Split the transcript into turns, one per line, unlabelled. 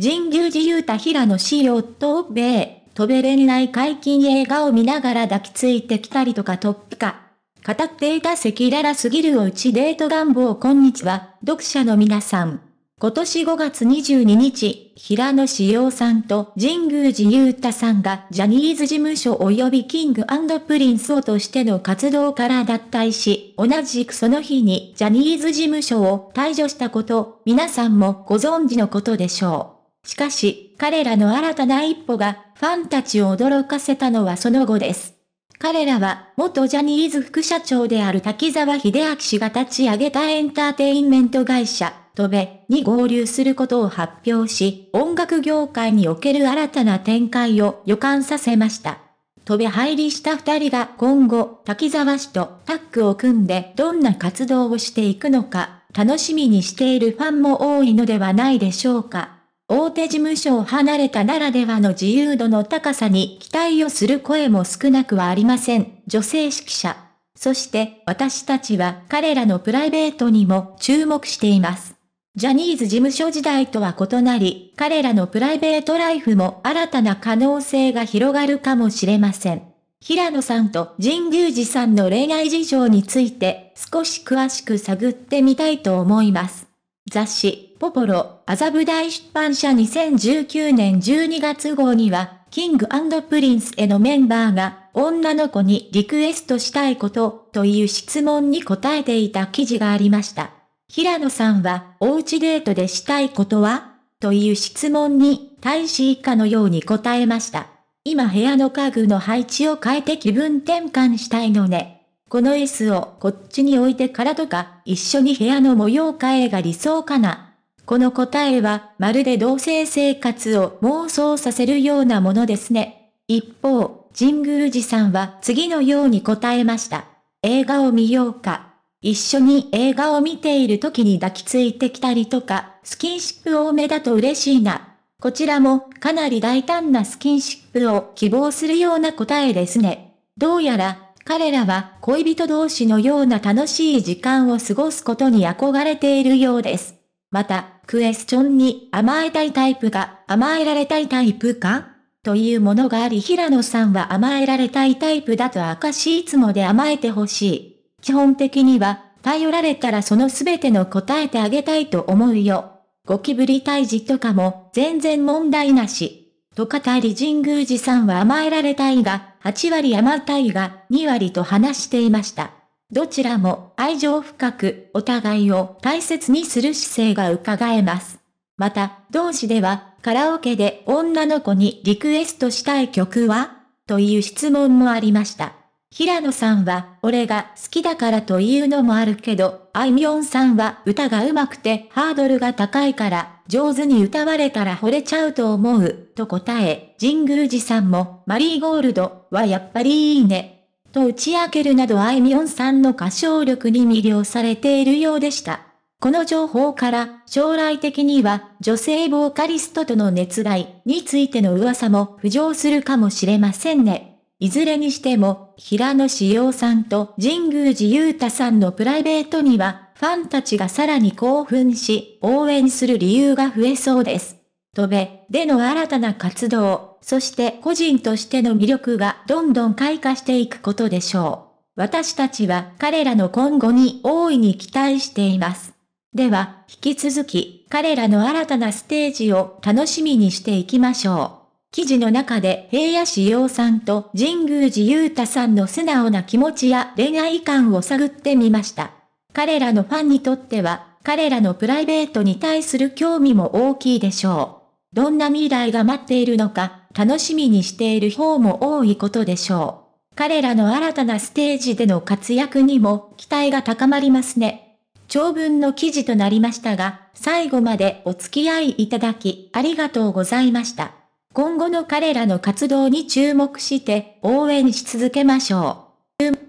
神宮寺勇太平野仕様と米、飛べれない解禁映画を見ながら抱きついてきたりとかトップか。語っていた赤裸々すぎるおうちデート願望こんにちは、読者の皆さん。今年5月22日、平野志陽さんと神宮寺勇太さんがジャニーズ事務所及びキングプリンスをとしての活動から脱退し、同じくその日にジャニーズ事務所を退場したこと、皆さんもご存知のことでしょう。しかし、彼らの新たな一歩が、ファンたちを驚かせたのはその後です。彼らは、元ジャニーズ副社長である滝沢秀明氏が立ち上げたエンターテインメント会社、トベに合流することを発表し、音楽業界における新たな展開を予感させました。飛び入りした二人が今後、滝沢氏とタッグを組んでどんな活動をしていくのか、楽しみにしているファンも多いのではないでしょうか。大手事務所を離れたならではの自由度の高さに期待をする声も少なくはありません。女性指揮者。そして私たちは彼らのプライベートにも注目しています。ジャニーズ事務所時代とは異なり、彼らのプライベートライフも新たな可能性が広がるかもしれません。平野さんと神宮寺さんの恋愛事情について少し詳しく探ってみたいと思います。雑誌、ポポロ、麻布大出版社2019年12月号には、キングプリンスへのメンバーが、女の子にリクエストしたいこと、という質問に答えていた記事がありました。平野さんは、おうちデートでしたいことはという質問に、大使以下のように答えました。今部屋の家具の配置を変えて気分転換したいのね。この椅子をこっちに置いてからとか、一緒に部屋の模様替えが理想かな。この答えは、まるで同性生活を妄想させるようなものですね。一方、神宮寺さんは次のように答えました。映画を見ようか。一緒に映画を見ている時に抱きついてきたりとか、スキンシップ多めだと嬉しいな。こちらもかなり大胆なスキンシップを希望するような答えですね。どうやら彼らは恋人同士のような楽しい時間を過ごすことに憧れているようです。また、クエスチョンに甘えたいタイプが甘えられたいタイプかというものがあり平野さんは甘えられたいタイプだと明かしいつもで甘えてほしい。基本的には、頼られたらその全ての答えてあげたいと思うよ。ゴキブリ退治とかも全然問題なし。と語り神宮寺さんは甘えられたいが、8割山対が2割と話していました。どちらも愛情深くお互いを大切にする姿勢が伺えます。また、同志ではカラオケで女の子にリクエストしたい曲はという質問もありました。平野さんは、俺が好きだからというのもあるけど、あいみょんさんは歌が上手くてハードルが高いから、上手に歌われたら惚れちゃうと思う、と答え、神宮寺さんも、マリーゴールドはやっぱりいいね、と打ち明けるなどあいみょんさんの歌唱力に魅了されているようでした。この情報から、将来的には、女性ボーカリストとの熱愛についての噂も浮上するかもしれませんね。いずれにしても、平野志陽さんと神宮寺勇太さんのプライベートには、ファンたちがさらに興奮し、応援する理由が増えそうです。戸部での新たな活動、そして個人としての魅力がどんどん開花していくことでしょう。私たちは彼らの今後に大いに期待しています。では、引き続き、彼らの新たなステージを楽しみにしていきましょう。記事の中で平野志陽さんと神宮寺勇太さんの素直な気持ちや恋愛観を探ってみました。彼らのファンにとっては、彼らのプライベートに対する興味も大きいでしょう。どんな未来が待っているのか、楽しみにしている方も多いことでしょう。彼らの新たなステージでの活躍にも期待が高まりますね。長文の記事となりましたが、最後までお付き合いいただき、ありがとうございました。今後の彼らの活動に注目して応援し続けましょう。